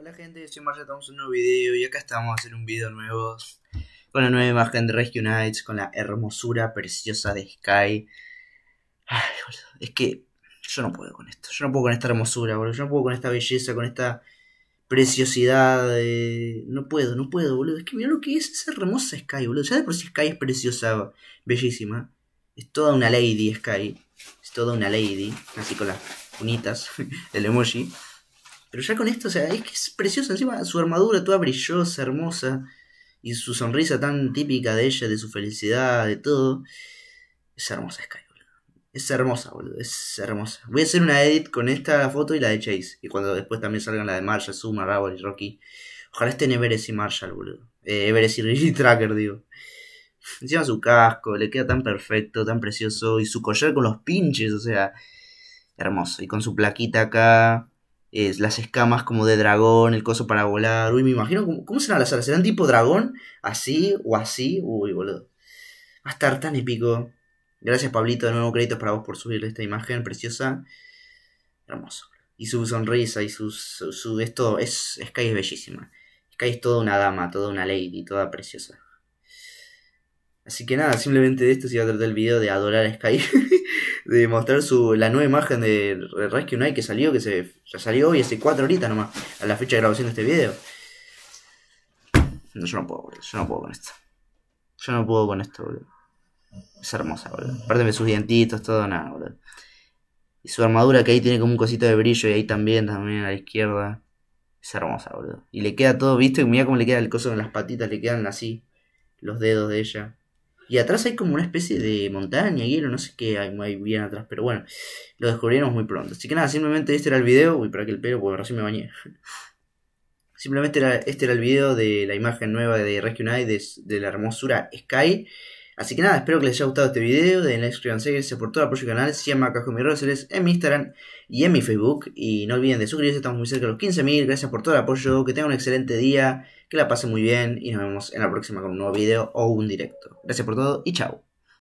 Hola gente, soy Marcia en un nuevo video y acá estamos a un video nuevo con la nueva imagen de Rescue Nights, con la hermosura preciosa de Sky. Ay, boludo, es que yo no puedo con esto, yo no puedo con esta hermosura, boludo, yo no puedo con esta belleza, con esta preciosidad, de... no puedo, no puedo, boludo. Es que mira lo que es esa hermosa Sky, boludo. Ya de por si Sky es preciosa, bellísima. Es toda una lady Sky, es toda una lady, así con las unitas del emoji. Pero ya con esto, o sea, es que es preciosa. Encima su armadura toda brillosa, hermosa. Y su sonrisa tan típica de ella, de su felicidad, de todo. Es hermosa Sky, boludo. Es hermosa, boludo. Es hermosa. Voy a hacer una edit con esta foto y la de Chase. Y cuando después también salgan la de Marshall, Suma, Ravel y Rocky. Ojalá estén Everest y Marshall, boludo. Eh, Everest y Rigi Tracker, digo. Encima su casco, le queda tan perfecto, tan precioso. Y su collar con los pinches, o sea, hermoso. Y con su plaquita acá las escamas como de dragón, el coso para volar. Uy, me imagino, ¿cómo, serán las alas? ¿Serán tipo dragón? ¿Así o así? Uy, boludo. Va a estar tan épico. Gracias, Pablito, de nuevo créditos para vos por subirle esta imagen preciosa. Hermoso. Y su sonrisa y su... su, esto es... Sky es bellísima. Sky es toda una dama, toda una lady, toda preciosa. Así que nada, simplemente de esto se iba a tratar el video de adorar a Sky. de mostrar su, la nueva imagen de Rescue Night que salió, que se ya salió hoy hace 4 horitas nomás, a la fecha de grabación de este video. No, yo no puedo, boludo. Yo no puedo con esto. Yo no puedo con esto, boludo. Es hermosa, boludo. Aparte de sus dientitos, todo, nada, boludo. Y su armadura que ahí tiene como un cosito de brillo y ahí también, también a la izquierda. Es hermosa, boludo. Y le queda todo, ¿viste? Mira cómo le queda el coso en las patitas, le quedan así los dedos de ella. Y atrás hay como una especie de montaña, hielo, no sé qué hay muy bien atrás, pero bueno, lo descubriremos muy pronto. Así que nada, simplemente este era el video. Uy, para que el pelo, porque recién me bañé. Simplemente este era el video de la imagen nueva de Rescue Night, de la hermosura Sky. Así que nada, espero que les haya gustado este video, denle like, suscríbanse, gracias por todo el apoyo del canal, Se llama Cajo Roseles en mi Instagram y en mi Facebook, y no olviden de suscribirse, estamos muy cerca de los 15.000, gracias por todo el apoyo, que tengan un excelente día, que la pasen muy bien, y nos vemos en la próxima con un nuevo video o un directo. Gracias por todo y chao.